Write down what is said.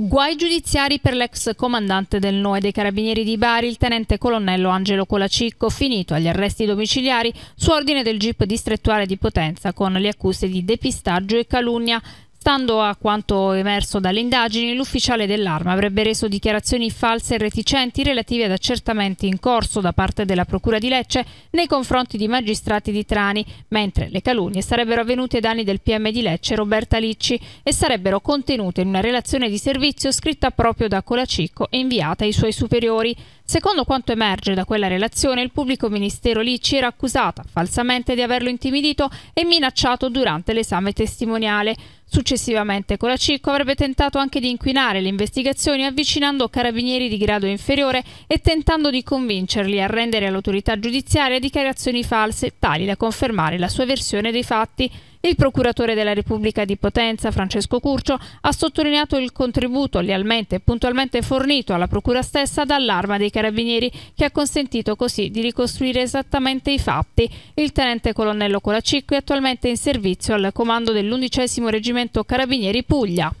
Guai giudiziari per l'ex comandante del NOE dei Carabinieri di Bari, il tenente colonnello Angelo Colacicco, finito agli arresti domiciliari su ordine del GIP distrettuale di Potenza con le accuse di depistaggio e calunnia. Stando a quanto emerso dalle indagini, l'ufficiale dell'arma avrebbe reso dichiarazioni false e reticenti relative ad accertamenti in corso da parte della Procura di Lecce nei confronti di magistrati di Trani, mentre le calunnie sarebbero avvenute ai danni del PM di Lecce Roberta Licci e sarebbero contenute in una relazione di servizio scritta proprio da Colacicco e inviata ai suoi superiori. Secondo quanto emerge da quella relazione, il pubblico ministero Licci era accusata falsamente di averlo intimidito e minacciato durante l'esame testimoniale. Successivamente con la Colacicco avrebbe tentato anche di inquinare le investigazioni avvicinando carabinieri di grado inferiore e tentando di convincerli a rendere all'autorità giudiziaria dichiarazioni false tali da confermare la sua versione dei fatti. Il procuratore della Repubblica di Potenza, Francesco Curcio, ha sottolineato il contributo lealmente e puntualmente fornito alla procura stessa dall'arma dei carabinieri che ha consentito così di ricostruire esattamente i fatti. Il tenente colonnello Colacicco è attualmente in servizio al comando dell'undicesimo reggimento carabinieri Puglia.